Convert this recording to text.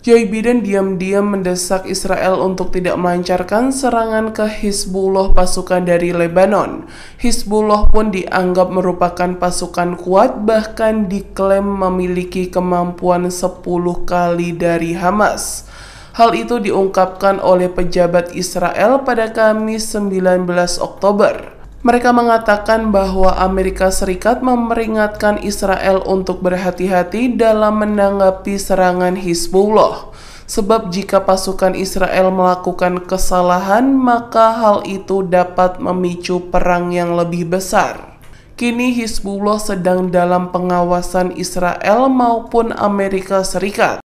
Joe Biden diam-diam mendesak Israel untuk tidak melancarkan serangan ke Hizbullah pasukan dari Lebanon. Hizbullah pun dianggap merupakan pasukan kuat bahkan diklaim memiliki kemampuan 10 kali dari Hamas. Hal itu diungkapkan oleh pejabat Israel pada Kamis 19 Oktober. Mereka mengatakan bahwa Amerika Serikat memperingatkan Israel untuk berhati-hati dalam menanggapi serangan Hizbullah. Sebab jika pasukan Israel melakukan kesalahan, maka hal itu dapat memicu perang yang lebih besar. Kini Hizbullah sedang dalam pengawasan Israel maupun Amerika Serikat.